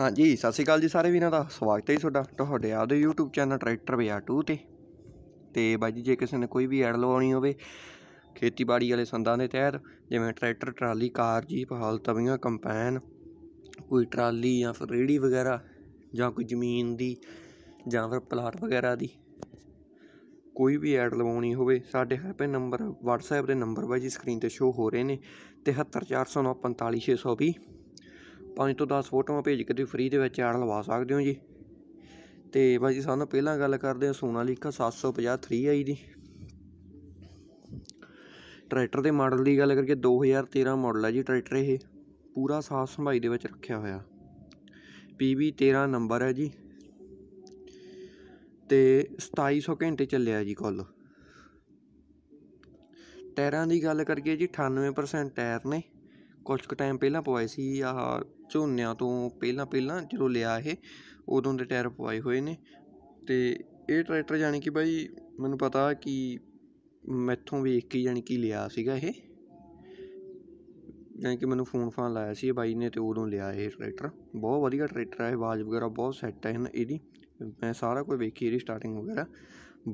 ਹਾਂਜੀ ਸਤਿ ਸ਼੍ਰੀ ਅਕਾਲ ਜੀ ਸਾਰੇ ਵੀਰਾਂ ਦਾ ਸਵਾਗਤ ਹੈ ਜੀ ਤੁਹਾਡਾ ਤੁਹਾਡੇ ਦੇ YouTube ਚੈਨਲ ਟਰੈਕਟਰ ਬਿਆ 2 ਤੇ ਤੇ ਬਾਜੀ ਜੇ ਕਿਸੇ ਨੇ ਕੋਈ ਵੀ ਐਡ ਲਵਾਉਣੀ ਹੋਵੇ ਖੇਤੀਬਾੜੀ ਵਾਲੇ ਸੰਦਾਂ ਦੇ ਤਹਿਤ ਜਿਵੇਂ ਟਰੈਕਟਰ ਟਰਾਲੀ ਕਾਰ ਜੀਪ ਹਾਲ ਤਵੀਆਂ ਕੰਪੈਨ ਕੋਈ ਟਰਾਲੀ ਜਾਂ ਫਿਰ ਰੇੜੀ ਵਗੈਰਾ ਜਾਂ ਕੋਈ ਜ਼ਮੀਨ ਦੀ ਜਾਂ ਫਿਰ ਪਲਾਟ ਵਗੈਰਾ ਦੀ ਕੋਈ ਵੀ ਐਡ ਲਵਾਉਣੀ ਹੋਵੇ ਸਾਡੇ ਹੈਲਪੇ ਨੰਬਰ WhatsApp ਦੇ ਨੰਬਰ ਬਾਜੀ ਸਕਰੀਨ ਤੇ ਸ਼ੋ ਹੋ ਰਹੇ ਨੇ 7349455620 5 ਤੋਂ 10 ਫੋਟੋਆਂ ਭੇਜ ਕੇ ਤੁਸੀਂ ਫ੍ਰੀ ਦੇ ਵਿੱਚ ਐਡ ਲਵਾ ਸਕਦੇ ਹੋ ਜੀ ਤੇ ਬਾਜੀ ਸਾਨੂੰ ਪਹਿਲਾਂ ਗੱਲ ਕਰਦੇ ਹਾਂ ਸੋਨਾਲੀਕਾ 750 ਆਈ ਦੀ ਟਰੈਕਟਰ ਦੇ ਮਾਡਲ ਦੀ ਗੱਲ ਕਰਕੇ 2013 ਮਾਡਲ ਹੈ ਜੀ ਟਰੈਕਟਰ ਇਹ ਪੂਰਾ ਸਾਫ ਸੰਭਾਈ ਦੇ ਵਿੱਚ ਰੱਖਿਆ ਹੋਇਆ ਪੀਬੀ 13 ਨੰਬਰ ਹੈ ਜੀ ਤੇ 2700 ਘੰਟੇ ਚੱਲਿਆ ਜੀ ਕੁੱਲ ਟਾਇਰਾਂ ਦੀ ਗੱਲ ਕਰਕੇ ਜੀ 98% ਟਾਇਰ ਨੇ ਕੁਝ ਕੁ ਟਾਈਮ ਪਹਿਲਾਂ ਪਵਾਏ ਸੀ ਆਹ ਝੋਨਿਆਂ ਤੋਂ ਪਹਿਲਾਂ ਪਹਿਲਾਂ ਜਦੋਂ ਲਿਆ ਇਹ ਉਦੋਂ ਦੇ ਟਾਇਰ ਪਵਾਏ ਹੋਏ ਨੇ ਤੇ ਇਹ ਟਰੈਕਟਰ ਯਾਨੀ ਕਿ ਬਾਈ ਮੈਨੂੰ ਪਤਾ ਕਿ ਮੈਥੋਂ ਵੇਖ ਕੇ ਯਾਨੀ ਕਿ ਲਿਆ ਸੀਗਾ ਇਹ ਜਾਨੀ ਕਿ ਮੈਨੂੰ ਫੋਨ ਫਾਨ ਲਾਇਆ ਸੀ ਬਾਈ ਨੇ ਤੇ ਉਦੋਂ ਲਿਆ ਇਹ ਟਰੈਕਟਰ ਬਹੁਤ ਵਧੀਆ ਟਰੈਕਟਰ ਹੈ ਆਵਾਜ਼ ਵਗੈਰਾ ਬਹੁਤ ਸੈੱਟ ਹੈ ਇਹਦੀ ਮੈਂ ਸਾਰਾ ਕੁਝ ਵੇਖੀ ਇਹਦੀ ਸਟਾਰਟਿੰਗ ਵਗੈਰਾ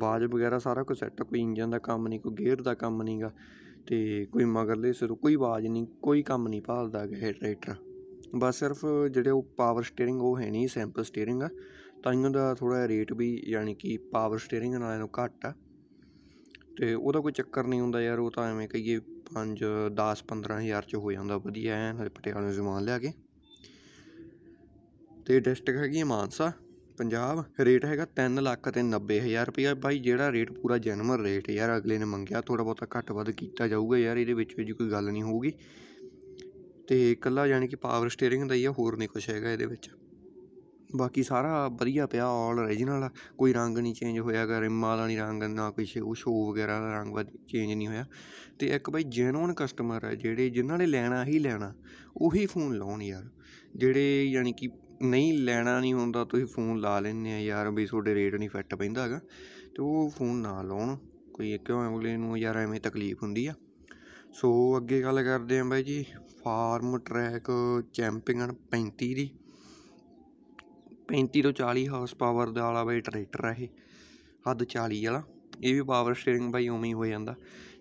ਬਾਜ ਵਗੈਰਾ ਸਾਰਾ ਕੁਝ ਸੈੱਟ ਕੋਈ ਇੰਜਨ ਦਾ ਕੰਮ ਨਹੀਂ ਕੋਈ ਗੇਅਰ ਦਾ ਕੰਮ ਨਹੀਂਗਾ ਤੇ ਕੋਈ ਮਗਰਲੇ ਸਿਰ ਕੋਈ ਆਵਾਜ਼ ਨਹੀਂ ਕੋਈ ਕੰਮ ਨਹੀਂ ਭਾਲਦਾ ਗਾ ਟਰੈਕਟਰ ਬਸ ਸਿਰਫ ਜਿਹੜੇ ਉਹ ਪਾਵਰ ਸਟੀਅਰਿੰਗ ਉਹ ਹੈ ਨਹੀਂ ਸਿੰਪਲ ਸਟੀਅਰਿੰਗ ਆ ਤਾਂ ਇਹਨਾਂ ਦਾ ਥੋੜਾ ਰੇਟ ਵੀ ਯਾਨੀ ਕਿ ਪਾਵਰ ਸਟੀਅਰਿੰਗ ਨਾਲੋਂ ਘੱਟ ਆ ਤੇ ਉਹਦਾ ਕੋਈ ਚੱਕਰ ਨਹੀਂ ਹੁੰਦਾ ਯਾਰ ਉਹ ਤਾਂ ਐਵੇਂ ਕਹੀਏ 5 10 15000 ਚ ਹੋ ਜਾਂਦਾ ਵਧੀਆ ਐ ਪਟਿਆਲੇ ਨੂੰ ਜ਼ਮਾਨ ਲਿਆ ਕੇ ਤੇ ਡਿਸਟ੍ਰਿਕਟ ਹੈਗੀ ਮਾਨਸਾ ਪੰਜਾਬ ਰੇਟ ਹੈਗਾ ਤਿੰਨ ਲੱਖ ਅਤੇ ਨੱਬੇ ਹਜ਼ਾਰ ਰੁਪਇਆ ਬਾਈ ਜਿਹੜਾ ਰੇਟ ਪੂਰਾ ਜੈਨੂਅਨ ਰੇਟ ਯਾਰ ਅਗਲੇ ਨੇ ਮੰਗਿਆ ਥੋੜਾ ਬਹੁਤਾ ਘੱਟ ਵੱਧ ਕੀਤਾ ਜਾਊਗਾ ਯਾਰ ਇਹਦੇ ਵਿੱਚ ਵੀ ਕੋਈ ਗੱਲ ਨਹੀਂ ਹੋਊਗੀ ਤੇ ਇਕੱਲਾ ਯਾਨੀ ਕਿ ਪਾਵਰ ਸਟੀering ਦਾ ਹੀ ਆ ਹੋਰ ਨਹੀਂ ਕੁਝ ਹੈਗਾ ਇਹਦੇ ਵਿੱਚ ਬਾਕੀ ਸਾਰਾ ਵਧੀਆ ਪਿਆ ਆਲ origignal ਆ ਕੋਈ ਰੰਗ ਨਹੀਂ ਚੇਂਜ ਹੋਇਆ ਗਾ ਰਿਮਾਂ ਵਾਲੀ ਨਹੀਂ ਰੰਗ ਨਾ ਕੋਈ ਉਹ ਸ਼ੋ ਵਗੈਰਾ ਦਾ ਰੰਗ ਵਾ ਚੇਂਜ ਨਹੀਂ ਹੋਇਆ ਤੇ ਇੱਕ ਬਾਈ ਜੈਨੂਨ ਕਸਟਮਰ ਹੈ ਜਿਹੜੇ ਜਿਨ੍ਹਾਂ ਨੇ ਲੈਣਾ ਹੀ ਲੈਣਾ ਉਹੀ ਫੋਨ ਲਾਉਣ ਯਾਰ ਜਿਹੜੇ ਯਾਨੀ ਕਿ ਨਹੀਂ ਲੈਣਾ ਨਹੀਂ ਹੁੰਦਾ ਤੁਸੀਂ ਫੋਨ ਲਾ ਲੈਂਦੇ ਆ ਯਾਰ ਵੀ ਤੁਹਾਡੇ ਰੇਟ ਨਹੀਂ ਫਿੱਟ ਪੈਂਦਾ ਹੈਗਾ ਅਤੇ ਉਹ ਫੋਨ ਨਾ ਲਾਉਣ ਕੋਈ ਕਿਉਂ ਅਗਲੇ ਨੂੰ ਯਾਰ ਐਵੇਂ ਤਕਲੀਫ ਹੁੰਦੀ ਆ ਸੋ ਅੱਗੇ ਗੱਲ ਕਰਦੇ ਹਾਂ ਬਾਈ ਜੀ ਫਾਰਮ ਟਰੈਕ ਚੈਂਪੀਅਨ 35 ਦੀ 35 ਤੋਂ 40 ਹਾਰਸ ਪਾਵਰ ਦਾ ਵਾਲਾ ਬਾਈ ਟਰੈਕਟਰ ਹੈ ਇਹ ਹੱਦ 40 ਵਾਲਾ ਇਹ ਵੀ ਪਾਵਰ ਸਟੀਅਰਿੰਗ ਬਾਈ ਉਵੇਂ ਹੀ ਹੋ ਜਾਂਦਾ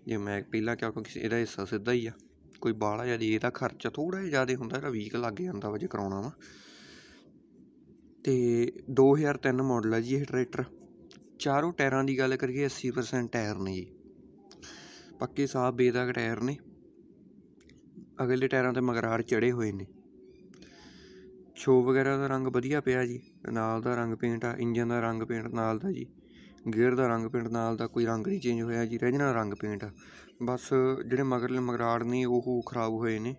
ਜੇ ਮੈਂ ਪਹਿਲਾਂ ਕਿਉਂਕਿ ਇਹਦਾ ਹਿੱਸਾ ਸਿੱਧਾ ਹੀ ਆ ਕੋਈ ਬਾਹਲਾ ਜਿਆਦਾ ਇਹਦਾ ਖਰਚਾ ਥੋੜਾ ਜਿਆਦਾ ਹੁੰਦਾ ਇਹਦਾ ਵੀਕ ਲੱਗ ਜਾਂਦਾ ਵਾ ਜੇ ਕਰਾਉਣਾ ਵਾ ਅਤੇ ਦੋ ਹਜ਼ਾਰ ਤਿੰਨ ਮਾਡਲ ਹੈ ਜੀ ਇਹ ਟਰੈਕਟਰ ਚਾਰੋਂ ਟਾਇਰਾਂ ਦੀ ਗੱਲ ਕਰੀਏ ਅੱਸੀ ਪਰਸੈਂਟ ਟਾਇਰ ਨੇ ਜੀ ਪੱਕੇ ਸਾਫ ਬੇਦਾਗ ਟਾਇਰ ਨੇ ਅਗਲੇ ਟਾਇਰਾਂ ਤੇ ਮਗਰਾੜ ਚੜੇ ਹੋਏ ਨੇ ਸ਼ੋ ਵਗੈਰਾ ਦਾ ਰੰਗ ਵਧੀਆ ਪਿਆ ਜੀ ਨਾਲ ਦਾ ਰੰਗ ਪੇਂਟ ਆ ਇੰਜਨ ਦਾ ਰੰਗ ਪੇਂਟ ਨਾਲ ਦਾ ਜੀ ਗੇਅਰ ਦਾ ਰੰਗ ਪੇਂਟ ਨਾਲ ਦਾ ਕੋਈ ਰੰਗ ਨਹੀਂ ਚੇਂਜ ਹੋਇਆ ਜੀ ਰੈਜਨਲ ਰੰਗ ਪੇਂਟ ਬਸ ਜਿਹੜੇ ਮਗਰਲੇ ਮਗਰਾੜ ਨੇ ਉਹ ਖਰਾਬ ਹੋਏ ਨੇ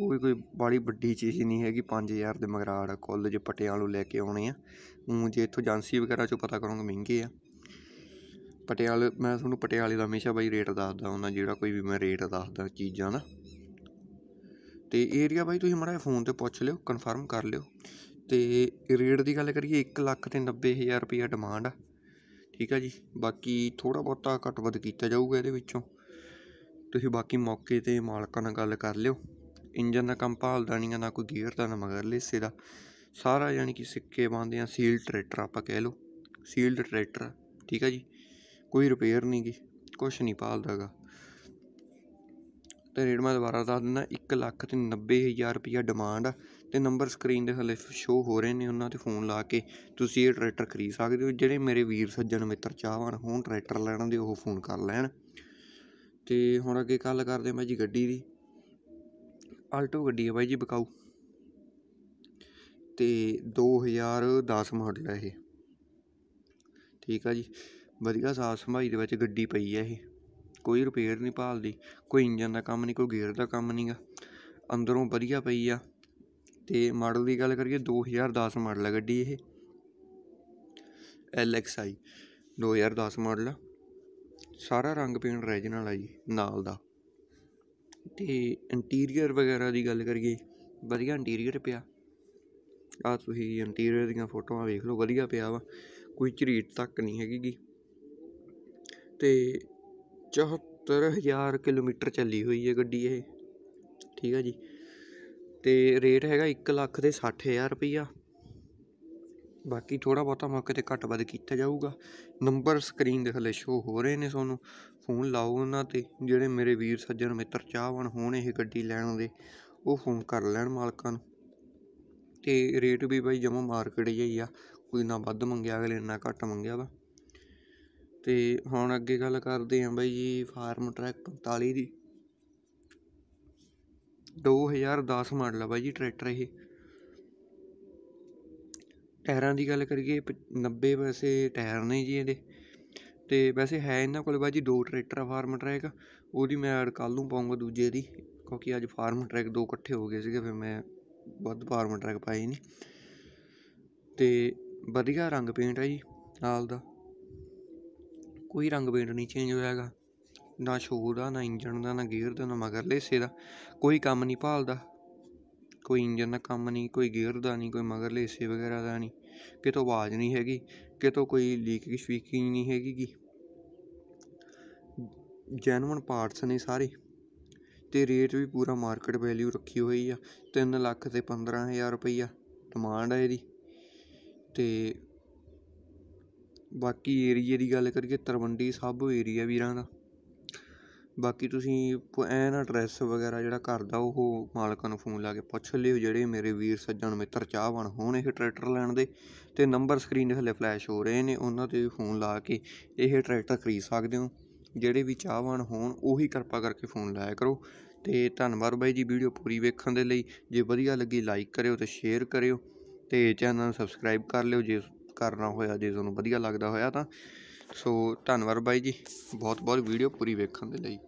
ਉਹ ਵੀ ਕੋਈ ਬਾੜੀ ਵੱਡੀ ਚੀਜ਼ ਨਹੀਂ ਹੈਗੀ 5000 ਦੇ ਮਗਰਾੜ ਕਾਲਜ ਪਟਿਆਲੂ ਲੈ ਕੇ ਆਉਣੇ ਆ ਉਹ ਜੇ ਇੱਥੋਂ ਏਜੰਸੀ ਵਗੈਰਾ ਚੋਂ ਪਤਾ ਕਰੋਗੇ ਮਹਿੰਗੇ ਆ ਪਟਿਆਲੇ ਮੈਂ ਤੁਹਾਨੂੰ ਪਟਿਆਲੇ ਦਾ ਹਮੇਸ਼ਾ ਬਾਈ ਰੇਟ ਦੱਸਦਾ ਉਹਨਾਂ ਜਿਹੜਾ ਕੋਈ ਵੀ ਮੈਂ ਰੇਟ ਦੱਸਦਾ ਚੀਜ਼ਾਂ ਦਾ ਤੇ ਏਰੀਆ ਬਾਈ ਤੁਸੀਂ ਮੜਾ ਫੋਨ ਤੇ ਪੁੱਛ ਲਿਓ ਕਨਫਰਮ ਕਰ ਲਿਓ ਤੇ ਰੇਟ ਦੀ ਗੱਲ ਕਰੀਏ 1 ਲੱਖ ਤੇ ਹਜ਼ਾਰ ਰੁਪਇਆ ਡਿਮਾਂਡ ਆ ਠੀਕ ਆ ਜੀ ਬਾਕੀ ਥੋੜਾ ਬਹੁਤਾ ਘੱਟ ਵੱਧ ਕੀਤਾ ਜਾਊਗਾ ਇਹਦੇ ਵਿੱਚੋਂ ਤੁਸੀਂ ਬਾਕੀ ਮੌਕੇ ਤੇ ਮਾਲਕਾਂ ਨਾਲ ਗੱਲ ਕਰ ਲਿਓ ਇੰਜਨ ਦਾ ਕੰਮ ਭਾਲਦਾ ਨਹੀਂ ਨਾ ਕੋਈ ਗੇਅਰ ਦਾ ਨਾ ਮਗਰਲੇ ਹਿੱਸੇ ਦਾ ਸਾਰਾ ਯਾਨੀ ਕਿ ਸਿੱਕੇ ਬੰਦੇ ਆ ਸੀਲ ਟਰੈਕਟਰ ਆਪਾਂ ਕਹਿ ਲਓ ਸੀਲਡ ਟਰੈਕਟਰ ਠੀਕ ਆ ਜੀ ਕੋਈ ਰਿਪੇਅਰ ਨਹੀਂ ਗੀ ਕੁਛ ਨਹੀਂ ਭਾਲਦਾਗਾ ਤੇ ਰੇਟ ਮੈਂ ਦੁਬਾਰਾ ਦੱਸ ਦਿੰਦਾ 1 ਲੱਖ ਤੇ 90 ਹਜ਼ਾਰ ਰੁਪਇਆ ਡਿਮਾਂਡ ਆ ਤੇ ਨੰਬਰ ਸਕਰੀਨ ਦੇ ਹਲੇ ਸ਼ੋ ਹੋ ਰਹੇ ਨੇ ਉਹਨਾਂ ਤੇ ਫੋਨ ਲਾ ਕੇ ਤੁਸੀਂ ਇਹ ਟਰੈਕਟਰ ਖਰੀਦ ਸਕਦੇ ਹੋ ਜਿਹੜੇ ਮੇਰੇ ਵੀਰ ਸੱਜਣ ਮਿੱਤਰ ਚਾਹਵਾਨ ਹੋਣ ਟਰੈਕਟਰ ਲੈਣ ਦੇ ਉਹ ਫੋਨ ਕਰ ਲੈਣ ਤੇ ਹੁਣ ਅੱਗੇ ਗੱਲ ਕਰਦੇ ਮੈਂ ਜੀ ਗੱਡੀ ਦੀ ਆਲਟੋ ਗੱਡੀ ਹੈ ਬਾਈ ਜੀ ਬਕਾਊ ਤੇ 2010 ਮਾਡਲ ਹੈ ਇਹ ਠੀਕ ਆ ਜੀ ਵਧੀਆ ਸਾਫ ਸੰਭਾਈ ਦੇ ਵਿੱਚ ਗੱਡੀ ਪਈ ਹੈ ਇਹ ਕੋਈ ਰਿਪੇਅਰ ਨਹੀਂ ਭਾਲਦੀ ਕੋਈ ਇੰਜਨ ਦਾ ਕੰਮ ਨਹੀਂ ਕੋਈ ਗੇਅਰ ਦਾ ਕੰਮ ਨਹੀਂਗਾ ਅੰਦਰੋਂ ਵਧੀਆ ਪਈ ਆ ਤੇ ਮਾਡਲ ਦੀ ਗੱਲ ਕਰੀਏ 2010 ਮਾਡਲ ਹੈ ਗੱਡੀ ਇਹ LXI 2010 ਮਾਡਲ ਸਾਰਾ ਰੰਗ ਪੇਂਟ ਰੈਜਨਲ ਆ ਜੀ ਨਾਲ ਦਾ ਤੇ ਇੰਟੀਰੀਅਰ ਵਗੈਰਾ ਦੀ ਗੱਲ ਕਰੀਏ ਵਧੀਆ ਇੰਟੀਰੀਅਰ ਪਿਆ ਆ ਤੁਸੀਂ ਇੰਟੀਰੀਅਰ ਦੀਆਂ ਫੋਟੋਆਂ ਵੇਖ ਲਓ ਵਧੀਆ ਪਿਆ ਵਾ ਕੋਈ ਝਰੀਟ ਤੱਕ ਨਹੀਂ ਹੈਗੀ ਤੇ 74000 ਕਿਲੋਮੀਟਰ ਚੱਲੀ ਹੋਈ ਹੈ ਗੱਡੀ ਇਹ ਠੀਕ ਆ ਜੀ ਤੇ ਰੇਟ ਹੈਗਾ 1 ਲੱਖ ਦੇ 60000 ਰੁਪਈਆ ਬਾਕੀ ਥੋੜਾ ਬਹੁਤਾ ਮੌਕੇ ਤੇ ਘੱਟ ਵੱਧ ਕੀਤਾ ਜਾਊਗਾ ਨੰਬਰ ਸਕਰੀਨ ਦੇ ਥੱਲੇ ਸ਼ੋ ਹੋ ਰਹੇ ਨੇ ਤੁਹਾਨੂੰ ਫੋਨ ਲਾਓ ਉਹਨਾਂ ਤੇ ਜਿਹੜੇ ਮੇਰੇ ਵੀਰ ਸੱਜਣ ਮਿੱਤਰ ਚਾਹਵਣ ਹੋਣ ਇਹ ਗੱਡੀ ਲੈਣ ਦੇ ਉਹ ਫੋਨ ਕਰ ਲੈਣ ਮਾਲਕਾਂ ਨੂੰ ਤੇ ਰੇਟ ਵੀ ਬਾਈ ਜਮਾ ਮਾਰਕੀਟ ਹੀ ਆ ਕੋਈ ਨਾ ਵੱਧ ਮੰਗਿਆ ਅਗਲੇ ਨਾ ਘੱਟ ਮੰਗਿਆ ਵਾ ਤੇ ਹੁਣ ਅੱਗੇ ਗੱਲ ਕਰਦੇ ਆਂ ਬਾਈ ਜੀ ਫਾਰਮ ਟਰੈਕ 45 ਦੀ 2010 ਮਾਡਲ ਆ ਬਾਈ ਜੀ ਟਰੈਕਟਰ ਇਹ ਟਾਇਰਾਂ ਦੀ ਗੱਲ ਕਰੀਏ 90 ਵੈਸੇ ਟਾਇਰ ਨੇ ਜੀ ਇਹਦੇ ਤੇ ਵੈਸੇ ਹੈ ਇਹਨਾਂ ਕੋਲ ਬਾਜੀ ਦੋ ਟਰੈਕਟਰ ਫਾਰਮ ਟਰੈਕ ਉਹਦੀ ਮੈਂ ਐਡ ਕਰ ਨੂੰ ਪਾਉਂਗਾ ਦੂਜੇ ਦੀ ਕਿਉਂਕਿ ਅੱਜ ਫਾਰਮ ਟਰੈਕ ਦੋ ਇਕੱਠੇ ਹੋ ਗਏ ਸੀਗੇ ਫਿਰ ਮੈਂ ਵੱਧ ਫਾਰਮ ਟਰੈਕ ਪਾਈ ਨਹੀਂ ਤੇ ਵਧੀਆ ਰੰਗ ਪੇਂਟ ਹੈ ਜੀ ਨਾਲ ਦਾ ਕੋਈ ਰੰਗ ਪੇਂਟ ਨਹੀਂ ਚੇਂਜ ਹੋਇਆਗਾ ਨਾ ਸ਼ੋਰ ਦਾ ਨਾ ਇੰਜਣ ਦਾ ਨਾ ਗੇਅਰ ਦਾ ਨਾ ਮਗਰਲੇ ਹਿੱਸੇ ਦਾ ਕੋਈ ਕੰਮ ਨਹੀਂ ਭਾਲਦਾ ਕੋਈ ਇੰਜਨ ਦਾ ਕੰਮ ਨਹੀਂ ਕੋਈ ਗੇਅਰ ਦਾ ਨਹੀਂ ਕੋਈ ਮਗਰਲੇ ਹਿੱਸੇ ਵਗੈਰਾ ਦਾ ਨਹੀਂ ਕਿਤੋਂ ਆਵਾਜ਼ ਨਹੀਂ ਹੈਗੀ ਕਿਤੋਂ ਕੋਈ ਲੀਕਿੰਗ ਸ਼ਵੀਕਿੰਗ ਨਹੀਂ ਹੈਗੀ ਗੀ ਜੈਨੂਅਨ ਪਾਰਟਸ ਨੇ ਸਾਰੇ ਤੇ ਰੇਟ ਵੀ ਪੂਰਾ ਮਾਰਕੀਟ ਵੈਲਿਊ ਰੱਖੀ ਹੋਈ ਆ 3 ਲੱਖ ਤੇ 15000 ਰੁਪਈਆ ਡਿਮਾਂਡ ਆ ਇਹਦੀ ਤੇ ਬਾਕੀ ਏਰੀਏ ਦੀ ਗੱਲ ਕਰੀਏ ਤਰਵੰਡੀ ਸਭ ਏਰੀਆ ਵੀਰਾਂ ਦਾ ਬਾਕੀ ਤੁਸੀਂ ਐਨ ਐਡਰੈਸ ਵਗੈਰਾ ਜਿਹੜਾ ਕਰਦਾ ਉਹ ਮਾਲਕਾਂ ਨੂੰ ਫੋਨ ਲਾ ਕੇ ਪੁੱਛ ਲਿਓ ਜਿਹੜੇ ਮੇਰੇ ਵੀਰ ਸੱਜਣ ਮਿੱਤਰ ਚਾਹਵਣ ਹੋਣ ਇਹ ਟਰੈਕਟਰ ਲੈਣ ਦੇ ਤੇ ਨੰਬਰ ਸਕਰੀਨ 'ਤੇ ਹਲੇ ਫਲੈਸ਼ ਹੋ ਰਹੇ ਨੇ ਉਹਨਾਂ 'ਤੇ ਵੀ ਫੋਨ ਲਾ ਕੇ ਇਹ ਟਰੈਕਟਰ ਖਰੀਦ ਸਕਦੇ ਹੋ ਜਿਹੜੇ ਵੀ ਚਾਹਵਣ ਹੋਣ ਉਹੀ ਕਿਰਪਾ ਕਰਕੇ ਫੋਨ ਲਾਇਆ ਕਰੋ ਤੇ ਧੰਨਵਾਦ ਬਾਈ ਜੀ ਵੀਡੀਓ ਪੂਰੀ ਵੇਖਣ ਦੇ ਲਈ ਜੇ ਵਧੀਆ ਲੱਗੀ ਲਾਈਕ ਕਰਿਓ ਤੇ ਸ਼ੇਅਰ ਕਰਿਓ ਤੇ ਚੈਨਲ ਨੂੰ ਸਬਸਕ੍ਰਾਈਬ ਕਰ ਲਿਓ ਜੇ ਕਰਨਾ ਹੋਇਆ ਜੇ ਤੁਹਾਨੂੰ ਵਧੀਆ ਲੱਗਦਾ ਹੋਇਆ ਤਾਂ ਸੋ ਧੰਨਵਾਦ ਬਾਈ ਜੀ ਬਹੁਤ ਬਹੁਤ ਵੀਡੀਓ ਪੂਰੀ ਵੇਖਣ ਦੇ ਲਈ